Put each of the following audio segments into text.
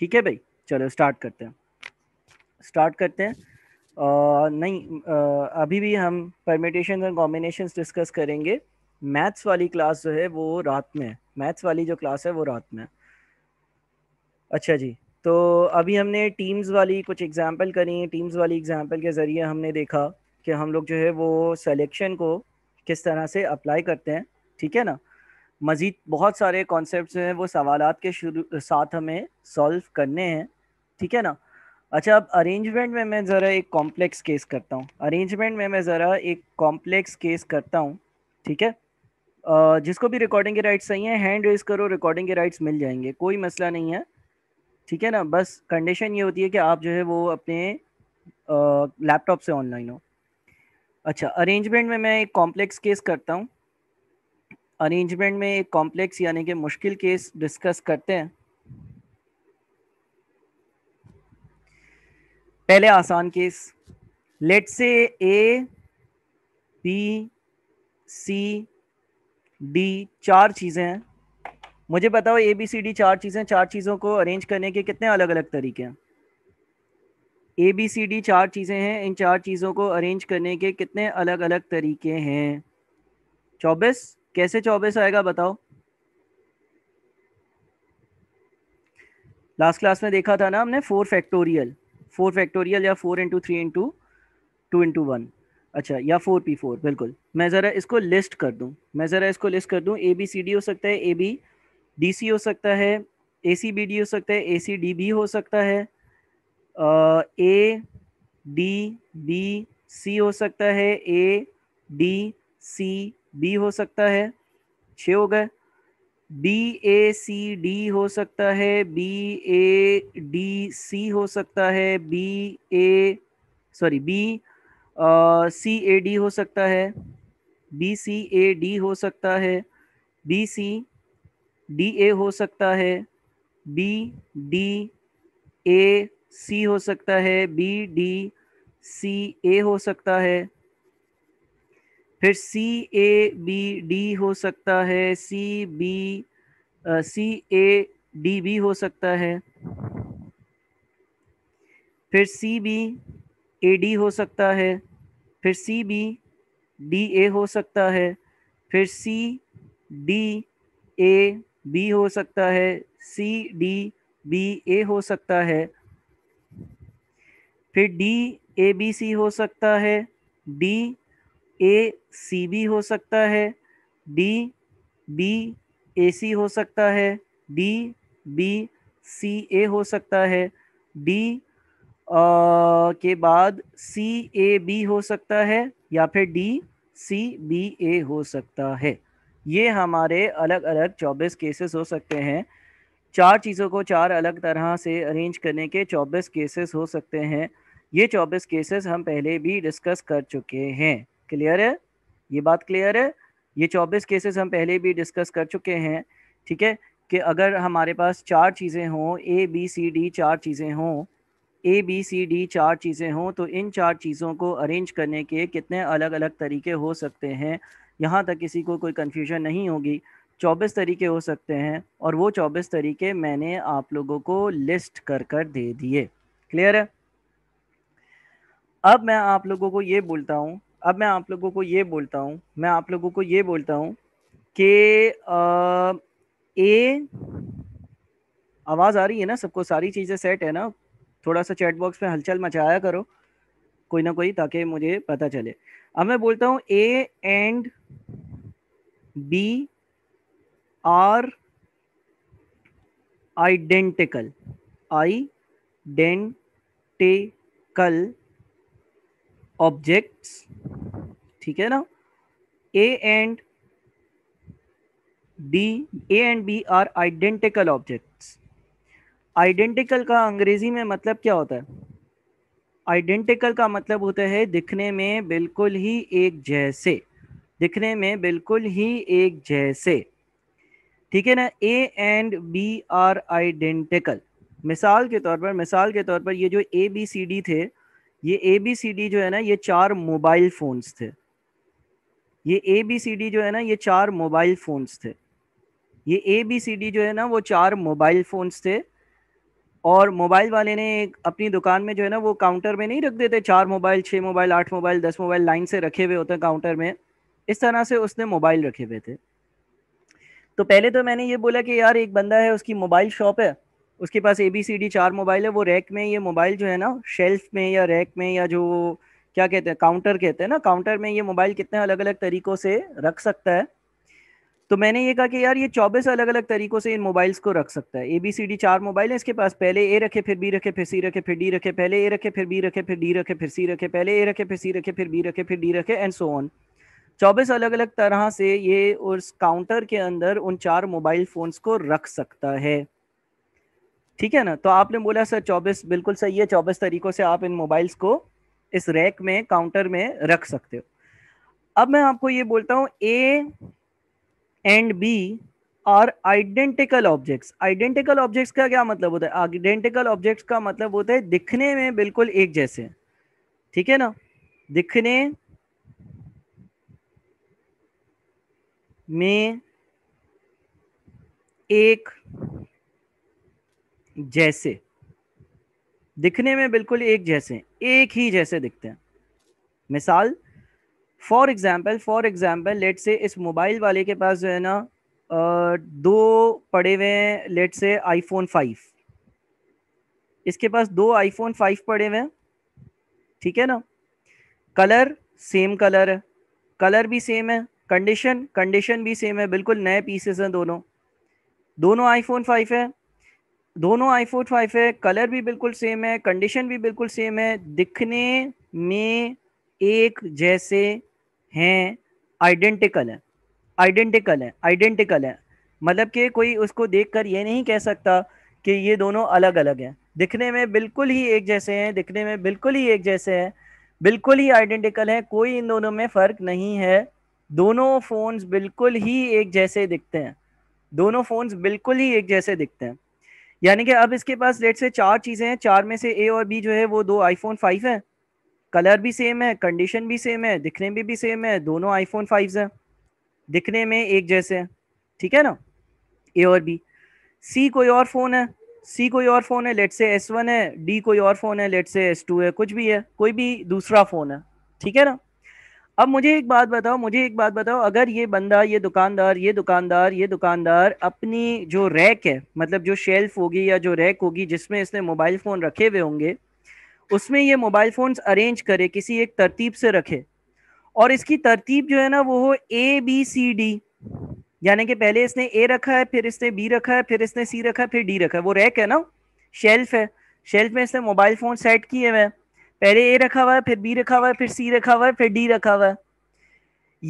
ठीक है भाई चलो स्टार्ट करते हैं स्टार्ट करते हैं आ, नहीं आ, अभी भी हम परमिटेशन एंड कॉम्बिनेशन डिस्कस करेंगे मैथ्स वाली क्लास जो है वो रात में है मैथ्स वाली जो क्लास है वो रात में है अच्छा जी तो अभी हमने टीम्स वाली कुछ एग्जांपल करी है टीम्स वाली एग्जांपल के ज़रिए हमने देखा कि हम लोग जो है वो सिलेक्शन को किस तरह से अप्लाई करते हैं ठीक है ना मज़ीद बहुत सारे कॉन्सेप्ट हैं वो सवाल के शुरू साथ हमें सॉल्व करने हैं ठीक है ना अच्छा अब अरेंजमेंट में मैं ज़रा एक कॉम्प्लेक्स केस करता हूँ अरेंजमेंट में मैं ज़रा एक कॉम्प्लेक्स केस करता हूँ ठीक है जिसको भी रिकॉर्डिंग के राइट्स चाहिए हैंड रेज करो रिकॉर्डिंग के राइट्स मिल जाएंगे कोई मसला नहीं है ठीक है ना बस कंडीशन ये होती है कि आप जो है वो अपने लैपटॉप से ऑनलाइन हो अच्छा अरेंजमेंट में मैं एक कॉम्प्लेक्स केस करता हूँ अरेंजमेंट में एक कॉम्प्लेक्स यानी कि मुश्किल केस डिस्कस करते हैं पहले आसान केस लेट से ए बी सी डी चार चीज़ें हैं मुझे बताओ ए बी सी डी चार चीज़ें चार चीज़ों को अरेंज करने के कितने अलग अलग तरीके हैं ए बी सी डी चार चीज़ें हैं इन चार चीज़ों को अरेंज करने के कितने अलग अलग तरीके हैं चौबीस कैसे चौबीस आएगा बताओ लास्ट क्लास में देखा था ना हमने फोर फैक्टोरियल फोर फैक्टोरियल या four into three into two into one अच्छा या फोर पी फोर बिल्कुल मैं ज़रा इसको लिस्ट कर दूँ मैं ज़रा इसको लिस्ट कर दूँ ए बी सी डी हो सकता है ए बी डी सी हो सकता है ए सी बी डी हो सकता है ए सी डी बी हो सकता है ए डी बी सी हो सकता है ए डी सी बी हो सकता है छ हो गए बी ए सी डी हो सकता है बी ए डी सी हो सकता है B A sorry B C A D हो सकता है बी सी ए डी हो सकता है बी सी डी ए हो सकता है बी डी ए सी हो सकता है बी डी सी ए हो सकता है फिर सी ए बी डी हो सकता है C B C A D B हो सकता है फिर सी बी ए डी हो सकता है फिर सी बी डी ए हो सकता है फिर सी डी ए बी हो सकता है सी डी बी ए हो सकता है फिर डी ए बी सी हो सकता है डी ए सी बी हो सकता है डी बी ए सी हो सकता है डी बी सी ए हो सकता है डी के बाद सी ए बी हो सकता है या फिर डी सी बी ए हो सकता है ये हमारे अलग अलग चौबीस केसेस हो सकते हैं चार चीज़ों को चार अलग तरह से अरेंज करने के चौबीस केसेस हो सकते हैं ये चौबीस केसेस हम पहले भी डिस्कस कर चुके हैं क्लियर है ये बात क्लियर है ये 24 केसेस हम पहले भी डिस्कस कर चुके हैं ठीक है कि अगर हमारे पास चार चीज़ें हों ए बी सी डी चार चीज़ें हों ए बी सी डी चार चीज़ें हों तो इन चार चीज़ों को अरेंज करने के कितने अलग अलग तरीके हो सकते हैं यहाँ तक किसी को कोई कन्फ्यूजन नहीं होगी चौबीस तरीके हो सकते हैं और वो चौबीस तरीके मैंने आप लोगों को लिस्ट कर कर दे दिए क्लियर है अब मैं आप लोगों को ये बोलता हूँ अब मैं आप लोगों को ये बोलता हूँ मैं आप लोगों को ये बोलता हूँ कि ए आवाज़ आ रही है ना सबको सारी चीज़ें सेट है ना थोड़ा सा चैट बॉक्स में हलचल मचाया करो कोई ना कोई ताकि मुझे पता चले अब मैं बोलता हूँ A and B are identical identical objects ठीक है ना A and D A and B are identical objects identical का अंग्रेजी में मतलब क्या होता है आइडेंटिकल का मतलब होता है दिखने में बिल्कुल ही एक जैसे दिखने में बिल्कुल ही एक जैसे ठीक है ना A and B are identical मिसाल के तौर पर मिसाल के तौर पर ये जो ए बी सी डी थे ये ए बी सी डी जो है ना ये चार मोबाइल फोन्स थे ये ए बी सी डी जो है ना ये चार मोबाइल फोन्स थे ये ए बी सी डी जो है ना वो चार मोबाइल फोन्स थे और मोबाइल वाले ने अपनी दुकान में जो है ना वो काउंटर में नहीं रख देते चार मोबाइल छः मोबाइल आठ मोबाइल दस मोबाइल लाइन से रखे हुए होते हैं काउंटर में इस तरह से उसने मोबाइल रखे हुए थे तो पहले तो मैंने ये बोला कि यार एक बंदा है उसकी मोबाइल शॉप है उसके पास ए बी सी डी चार मोबाइल है वो रैक में ये मोबाइल जो है ना शेल्फ में या रैक में या जो क्या कहते हैं काउंटर कहते हैं ना काउंटर में ये मोबाइल कितने अलग अलग तरीक़ों से रख सकता है तो मैंने ये कहा कि यार ये चौबीस अलग अलग तरीक़ों से इन मोबाइल्स को रख सकता है ए बी सी डी चार मोबाइल है इसके पास पहले ए रखे फिर बी रखे फिर सी रखे फिर डी रखे पहले ए रखे फिर बी रखे फिर डी रखे फिर सी रखे पहले ए रखे फिर सी रखे फिर बी रखे फिर डी रखे एंड सो ऑन चौबीस अलग अलग तरह से ये उस काउंटर के अंदर उन चार मोबाइल फ़ोन्स को रख सकता है ठीक है ना तो आपने बोला सर चौबीस बिल्कुल सही है चौबीस तरीकों से आप इन मोबाइल्स को इस रैक में काउंटर में रख सकते हो अब मैं आपको ये बोलता हूँ A and B are identical objects identical objects का क्या मतलब होता है आइडेंटिकल ऑब्जेक्ट्स का मतलब होता है दिखने में बिल्कुल एक जैसे ठीक है ना दिखने में एक जैसे दिखने में बिल्कुल एक जैसे एक ही जैसे दिखते हैं मिसाल for example for example let's say इस मोबाइल वाले के पास जो है ना दो पड़े हुए हैं लेट से आईफोन फाइव इसके पास दो आईफोन फाइव पड़े हुए हैं ठीक है ना कलर सेम कलर है कलर भी सेम है कंडीशन कंडीशन भी सेम है बिल्कुल नए पीसेस हैं दोनों दोनों आईफोन फाइव है दोनों आई फोर फाइव है कलर भी बिल्कुल सेम है कंडीशन भी बिल्कुल सेम है दिखने में एक जैसे हैं आइडेंटिकल है आइडेंटिकल है आइडेंटिकल है मतलब कि कोई उसको देखकर ये नहीं कह सकता कि ये दोनों अलग अलग हैं दिखने में बिल्कुल ही एक जैसे हैं दिखने में बिल्कुल ही एक जैसे हैं बिल्कुल ही आइडेंटिकल है कोई इन दोनों में फ़र्क नहीं है दोनों फ़ोन्स बिल्कुल ही एक जैसे दिखते हैं दोनों फ़ोन्स बिल्कुल ही एक जैसे दिखते हैं यानी कि अब इसके पास लेट से चार चीज़ें हैं चार में से ए और बी जो है वो दो आईफोन फाइव है कलर भी सेम है कंडीशन भी सेम है दिखने में भी, भी सेम है दोनों आईफोन फाइव हैं दिखने में एक जैसे हैं ठीक है ना ए और बी सी कोई और फ़ोन है सी कोई और फ़ोन है लेट से एस वन है डी कोई और फ़ोन है लेट से एस टू है कुछ भी है कोई भी दूसरा फ़ोन है ठीक है ना अब मुझे एक बात बताओ मुझे एक बात बताओ अगर ये बंदा ये दुकानदार ये दुकानदार ये दुकानदार अपनी जो रैक है मतलब जो शेल्फ होगी या जो रैक होगी जिसमें इसने मोबाइल फ़ोन रखे हुए होंगे उसमें ये मोबाइल फ़ोन्स अरेंज करे किसी एक तरतीब से रखे और इसकी तरतीब जो है ना वो हो ए बी सी डी यानी कि पहले इसने ए रखा है फिर इसने बी रखा है फिर इसने सी रखा है फिर डी रखा है वो रैक है ना शेल्फ है शेल्फ में इसने मोबाइल फ़ोन सेट किए हुए हैं पहले ए रखा हुआ है फिर बी रखा हुआ है फिर सी रखा हुआ है फिर डी रखा हुआ है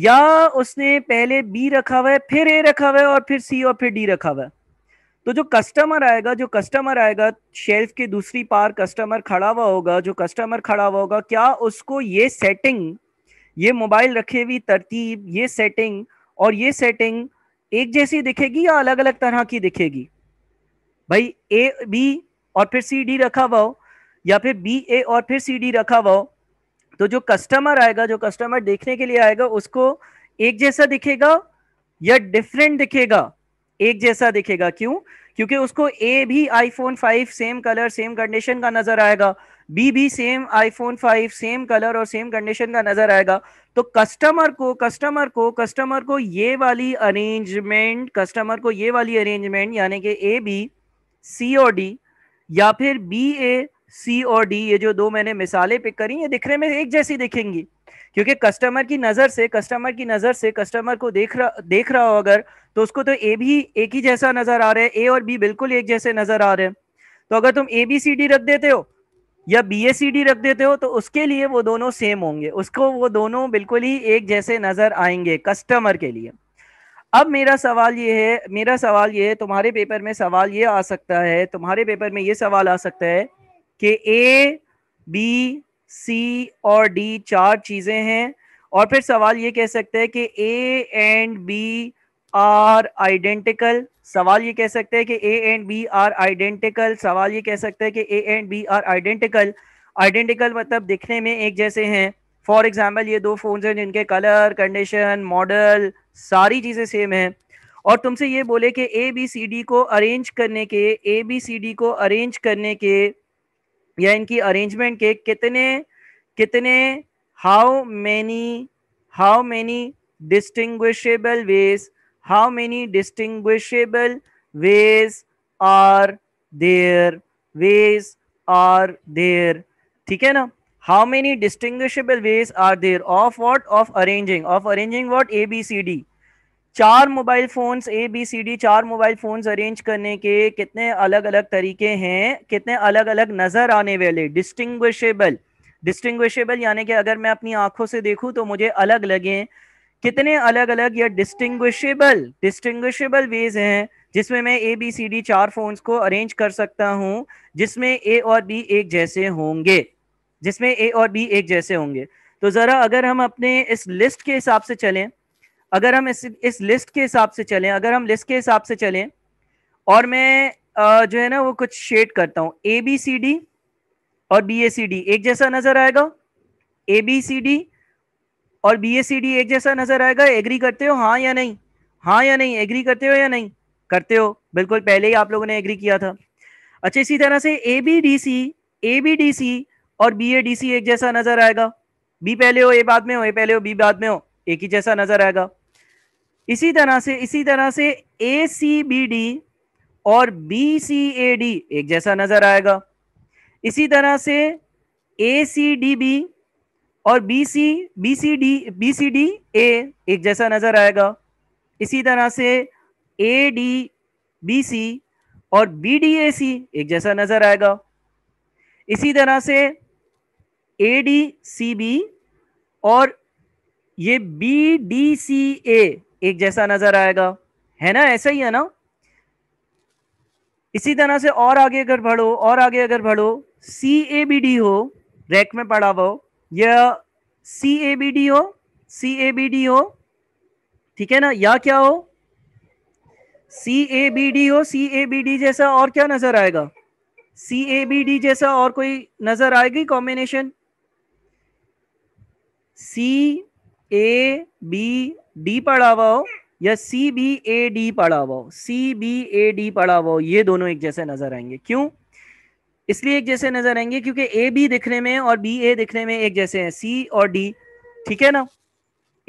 या उसने पहले बी रखा हुआ है फिर ए रखा हुआ है और फिर सी और फिर डी रखा हुआ है तो जो कस्टमर आएगा जो कस्टमर आएगा शेल्फ के दूसरी पार कस्टमर खड़ा हुआ होगा जो कस्टमर खड़ा हुआ होगा क्या उसको ये सेटिंग ये मोबाइल रखे हुई तरतीब ये सेटिंग और ये सेटिंग एक जैसी दिखेगी या अलग अलग तरह की दिखेगी भाई ए बी और फिर सी डी रखा हुआ हो या फिर बी ए और फिर सी डी रखा हुआ हो तो जो कस्टमर आएगा जो कस्टमर देखने के लिए आएगा उसको एक जैसा दिखेगा या डिफरेंट दिखेगा एक जैसा दिखेगा क्यों क्योंकि उसको ए भी iPhone 5 same colour same condition का नजर आएगा बी भी सेम आईफोन 5 सेम कलर और सेम कंडीशन का नजर आएगा तो कस्टमर को कस्टमर को कस्टमर को ये वाली अरेंजमेंट कस्टमर को ये वाली अरेंजमेंट यानी कि ए बी सी और डी या फिर बी ए सी और डी ये जो दो मैंने मिसालें पिक करी ये दिखने में एक जैसी दिखेंगी क्योंकि कस्टमर की नज़र से कस्टमर की नज़र से कस्टमर को देख रहा देख रहा हो अगर तो उसको तो ए भी एक ही जैसा नज़र आ रहा है ए और बी बिल्कुल एक जैसे नज़र आ रहे हैं तो अगर तुम ए बी सी डी रख देते हो या बी ए सी डी रख देते हो तो उसके लिए वो दोनों सेम होंगे उसको वो दोनों बिल्कुल ही एक जैसे नज़र आएंगे कस्टमर के लिए अब मेरा सवाल ये है मेरा सवाल ये है तुम्हारे पेपर में सवाल ये आ सकता है तुम्हारे पेपर में ये सवाल आ सकता है कि ए बी सी और डी चार चीज़ें हैं और फिर सवाल ये कह सकते हैं कि A and B are identical सवाल ये कह सकते हैं कि A and B are identical सवाल ये कह सकते हैं कि A and B are identical identical मतलब दिखने में एक जैसे हैं फॉर एग्जाम्पल ये दो फ़ोन हैं जिनके कलर कंडीशन मॉडल सारी चीज़ें सेम हैं और तुमसे ये बोले कि ए बी सी डी को अरेंज करने के ए बी सी डी को अरेंज करने के या इनकी अरेंजमेंट के कितने कितने how many how many distinguishable ways how many distinguishable ways are there ways are there ठीक है ना how many distinguishable ways are there of what of arranging of arranging what A B C D चार mobile phones A B C D चार mobile phones arrange करने के कितने अलग अलग तरीके हैं कितने अलग अलग नज़र आने वाले डिस्टिंग्विशेबल डिस्टिंग्विशेबल यानी कि अगर मैं अपनी आंखों से देखूं तो मुझे अलग लगे कितने अलग अलग या डिस्टिंग्विशेबल डिस्टिंग्विशेबल वेज हैं जिसमें मैं ए बी सी डी चार फोन्स को अरेंज कर सकता हूं जिसमें ए और बी एक जैसे होंगे जिसमें ए और बी एक जैसे होंगे तो ज़रा अगर हम अपने इस लिस्ट के हिसाब से चलें अगर हम इस इस लिस्ट के हिसाब से चलें अगर हम लिस्ट के हिसाब से चलें और मैं आ, जो है ना वो कुछ शेड करता हूँ ए बी सी डी और बी ए सी डी एक जैसा नजर आएगा ए बी सी डी और बी ए सी डी एक जैसा नजर आएगा एग्री करते हो हाँ या नहीं हाँ या नहीं एग्री करते हो या नहीं करते हो बिल्कुल पहले ही आप लोगों ने एग्री किया था अच्छा इसी तरह से A B D C A B D C और बी ए डी सी एक जैसा नजर आएगा बी पहले हो ए बाद में हो ए पहले हो बी बाद में हो एक ही जैसा नजर आएगा इसी तरह से इसी तरह से ए सी बी डी और बी सी ए डी एक जैसा नजर आएगा इसी तरह से ए सी डी बी और B C B C D B C D A एक जैसा नजर आएगा इसी तरह से ए डी बी सी और बी डी ए सी एक जैसा नजर आएगा इसी तरह से ए डी सी बी और ये बी डी सी ए एक जैसा नजर आएगा है ना ऐसा ही है ना इसी तरह से और आगे अगर बढ़ो और आगे अगर बढ़ो सी ए बी डी हो रैक में पड़ा हो या सी ए बी डी हो सी ए बी डी हो ठीक है ना या क्या हो सी ए बी डी हो सी ए बी डी जैसा और क्या नजर आएगा सी ए बी डी जैसा और कोई नजर आएगी combination C A B D पढ़ा हुआ हो या सी बी ए डी पढ़ा हुआ हो सी बी ए डी पढ़ा हुआ हो ये दोनों एक जैसे नजर आएंगे क्यों इसलिए एक जैसे नजर आएंगे क्योंकि ए बी दिखने में और बी ए दिखने में एक जैसे हैं सी और डी ठीक है ना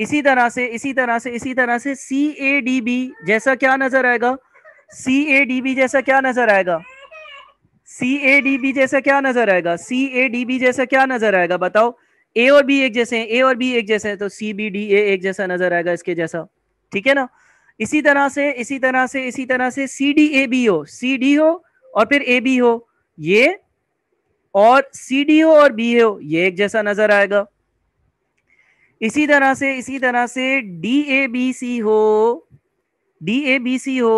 इसी तरह से इसी तरह से इसी तरह से सी ए डी बी जैसा क्या नजर आएगा सी ए डी बी जैसा क्या नजर आएगा सी ए डी बी जैसा क्या नजर आएगा सी ए डी बी जैसा क्या नजर आएगा बताओ ए और बी एक जैसे हैं ए और बी एक जैसे हैं तो सी बी डी ए एक जैसा नजर आएगा इसके जैसा ठीक है ना इसी तरह से इसी तरह से इसी तरह से सी डी ए बी हो सी डी हो और फिर ए बी हो ये और सी डी हो और बी हो ये एक जैसा नजर आएगा इसी तरह से इसी तरह से डी ए बी सी हो डी ए बी सी हो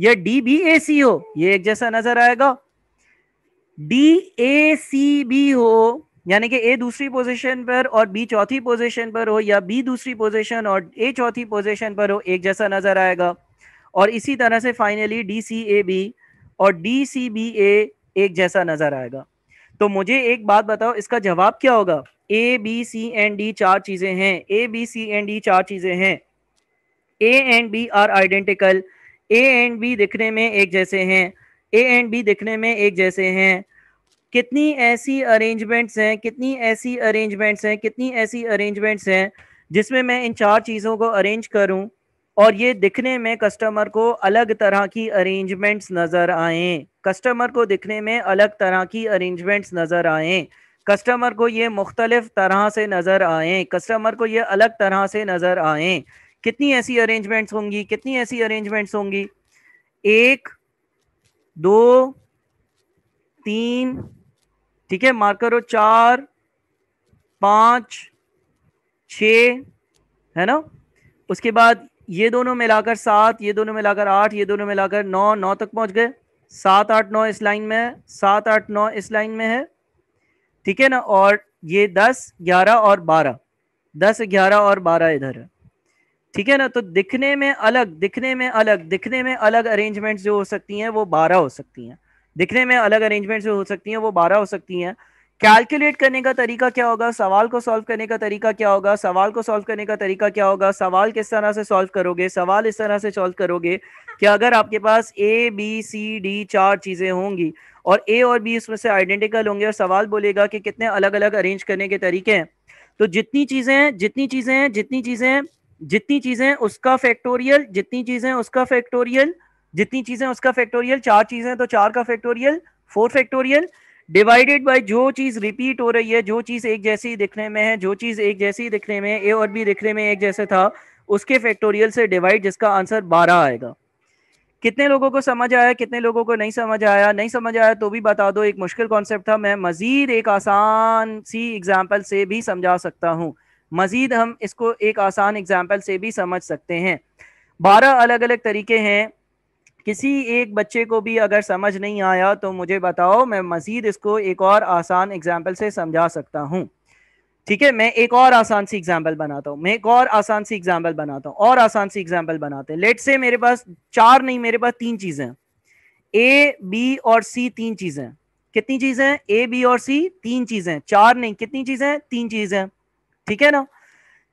या डी बी ए सी हो ये एक जैसा नजर आएगा डी ए सी बी हो यानी कि ए दूसरी पोजीशन पर और बी चौथी पोजीशन पर हो या बी दूसरी पोजीशन और ए चौथी पोजीशन पर हो एक जैसा नजर आएगा और इसी तरह से finally D C A B और डी सी बी ए एक जैसा नजर आएगा तो मुझे एक बात बताओ इसका जवाब क्या होगा A B C and D चार चीजें हैं A B C and D चार चीजें हैं A and B are identical A and B दिखने में एक जैसे हैं ए एंड बी दिखने में एक जैसे हैं कितनी ऐसी अरेंजमेंट्स हैं कितनी ऐसी अरेंजमेंट्स हैं कितनी ऐसी अरेंजमेंट्स हैं जिसमें मैं इन चार चीज़ों को अरेंज करूं और ये दिखने में कस्टमर को अलग तरह की अरेंजमेंट्स नज़र आएँ कस्टमर को दिखने में अलग तरह की अरेंजमेंट्स नज़र आएँ कस्टमर को ये मुख्तलिफ तरह से नज़र आएँ कस्टमर को ये अलग तरह से नज़र आएँ कितनी ऐसी अरेंजमेंट्स होंगी कितनी ऐसी अरेंजमेंट्स होंगी एक दो तीन ठीक है मार्क करो चार पाँच छ है ना उसके बाद ये दोनों मिलाकर सात ये दोनों मिलाकर आठ ये दोनों मिलाकर नौ नौ तक पहुंच गए सात आठ नौ इस लाइन में है सात आठ नौ इस लाइन में है ठीक है ना और ये दस ग्यारह और बारह दस ग्यारह और बारह इधर है ठीक है ना तो दिखने में अलग दिखने में अलग दिखने में अलग अरेंजमेंट्स जो हो सकती हैं वो बारह हो सकती हैं दिखने में अलग अरेंजमेंट हो सकती हैं वो बारह हो सकती हैं कैलकुलेट करने का तरीका क्या होगा सवाल को सॉल्व करने का तरीका क्या होगा सवाल को सॉल्व करने का तरीका क्या होगा सवाल किस तरह से सॉल्व करोगे सवाल इस तरह से सॉल्व करोगे कि अगर आपके पास ए बी सी डी चार चीज़ें होंगी और ए और बी उसमें से आइडेंटिकल होंगे और सवाल बोलेगा कि कितने अलग अलग अरेंज करने के तरीके हैं तो जितनी चीज़ें जितनी चीज़ें हैं जितनी चीज़ें जितनी चीज़ें उसका फैक्टोरियल जितनी चीज़ें उसका फैक्टोरियल जितनी चीजें उसका फैक्टोरियल चार चीजें तो चार का factorial four factorial divided by जो चीज रिपीट हो रही है जो चीज एक जैसी दिखने में है जो चीज एक जैसी दिखने में ए और बी दिखने में एक जैसे था उसके फैक्टोरियल से डिवाइड जिसका आंसर बारह आएगा कितने लोगों को समझ आया कितने लोगों को नहीं समझ आया नहीं समझ आया तो भी बता दो एक मुश्किल कॉन्सेप्ट था मैं मज़ीद एक आसान सी एग्जाम्पल से भी समझा सकता हूँ मज़ीद हम इसको एक आसान एग्जाम्पल से भी समझ सकते हैं बारह अलग अलग तरीके हैं किसी एक बच्चे को भी अगर समझ नहीं आया तो मुझे बताओ मैं मज़ीद इसको एक और आसान एग्जाम्पल से समझा सकता हूँ ठीक है मैं एक और आसान सी एग्जाम्पल बनाता हूँ मैं एक और आसान सी एग्जाम्पल बनाता हूँ और आसान सी एग्जाम्पल बनाते हैं लेट से मेरे पास चार नहीं मेरे पास तीन चीज़ें ए बी और सी तीन चीज़ें कितनी चीज़ें ए बी और सी तीन चीज़ें चार नहीं कितनी चीज़ें तीन चीज़ें ठीक है ना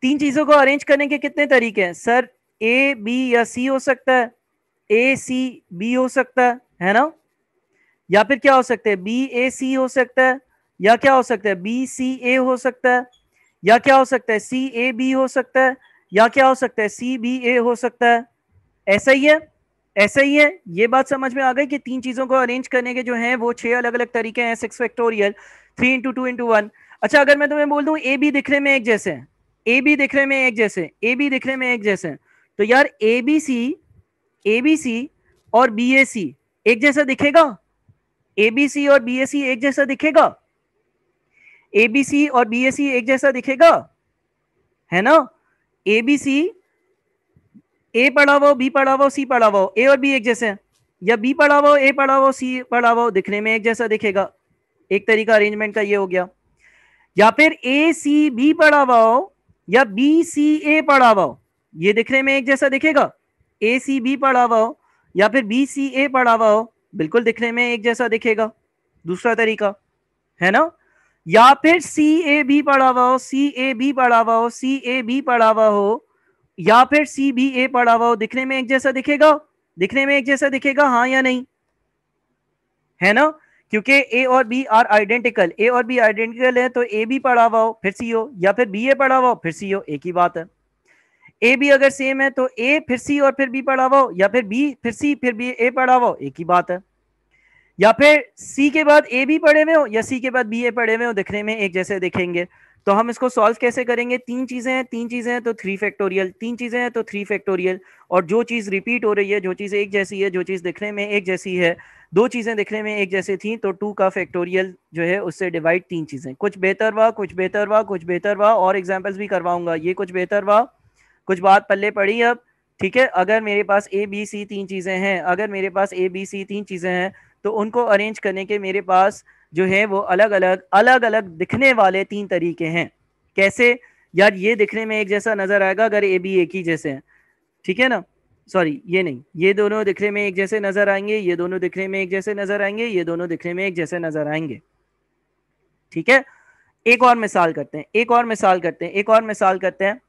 तीन चीज़ों को अरेंज करने के कितने तरीके हैं सर ए बी या सी हो सकता है ए सी बी हो सकता है है ना या फिर क्या हो सकता है बी ए सी हो सकता है या क्या हो सकता है बी सी ए हो सकता है या क्या हो सकता है सी ए बी हो सकता है या क्या हो सकता है सी बी ए हो सकता है ऐसा ही है ऐसा ही है ये बात समझ में आ गई कि तीन चीज़ों को अरेंज करने के जो हैं वो छह अलग अलग तरीके हैं six factorial three into two into one अच्छा अगर मैं तुम्हें बोल दूं ए बी दिखने में एक जैसे ए बी दिखने में एक जैसे ए बी दिखने में एक जैसे तो यार ए बी सी एबीसी और बीएसी एक जैसा दिखेगा एबीसी और बीएसी एक जैसा दिखेगा एबीसी और बीएसी एक जैसा दिखेगा है ना एबीसी ए पढ़ा बी पढ़ा सी पढ़ा हुआ ए और बी एक जैसे हैं या बी पढ़ा ए पढ़ा सी पढ़ा दिखने में एक जैसा दिखेगा एक तरीका अरेंजमेंट का ये हो गया या फिर ए सी बी पढ़ा या बी सी ए पढ़ा हुआ ये दिखने में एक जैसा दिखेगा ए सी बी पढ़ा हुआ हो या फिर बी सी ए पढ़ा हुआ हो बिल्कुल दिखने में एक जैसा दिखेगा दूसरा तरीका है ना या फिर सी ए बी पढ़ा हुआ हो सी ए बी पढ़ा हुआ हो सी ए बी पढ़ा हुआ हो या फिर सी बी ए पढ़ा हुआ हो दिखने में एक जैसा दिखेगा दिखने में एक जैसा दिखेगा हाँ या नहीं है ना क्योंकि ए और बी आर आइडेंटिकल ए और बी आइडेंटिकल है तो ए बी पढ़ा हुआ हो फिर सी हो या फिर बी ए पढ़ा हुआ हो फिर सी हो एक ही बात है ए बी अगर सेम है तो ए फिर सी और फिर बी पढ़ावाओ या फिर बी फिर सी फिर बी ए पढ़ावाओ एक ही बात है या फिर सी के बाद ए भी पढ़े हुए हो या सी के बाद बी ए पढ़े हुए हो दिखने में एक जैसे दिखेंगे तो हम इसको सॉल्व कैसे करेंगे तीन चीज़ें हैं तीन चीज़ें हैं तो थ्री फैक्टोरियल तीन चीज़ें हैं तो थ्री फैक्टोरियल और जो चीज़ रिपीट हो रही है जो चीज़ एक जैसी है जो चीज़ दिखने में एक जैसी है दो चीज़ें दिखने में एक जैसी थी तो टू का फैक्टोरियल जो है उससे डिवाइड तीन चीज़ें कुछ बेहतर हुआ कुछ बेहतर हुआ कुछ बेहतर हुआ और एग्जाम्पल्स भी करवाऊंगा ये कुछ बेहतर हुआ कुछ बात पल्ले पड़ी अब ठीक है अगर मेरे पास ए बी सी तीन चीज़ें हैं अगर मेरे पास ए बी सी तीन चीज़ें हैं तो उनको अरेंज करने के मेरे पास जो है वो अलग अलग अलग अलग दिखने वाले तीन तरीके हैं कैसे यार ये दिखने में एक जैसा नज़र आएगा अगर ए बी एक ही जैसे हैं ठीक है ना सॉरी ये नहीं ये दोनों दिखने में एक जैसे नज़र आएंगे ये दोनों दिखने में एक जैसे नज़र आएंगे ये दोनों दिखने में एक जैसे नज़र आएंगे ठीक है एक और मिसाल करते हैं एक और मिसाल करते हैं एक और मिसाल करते हैं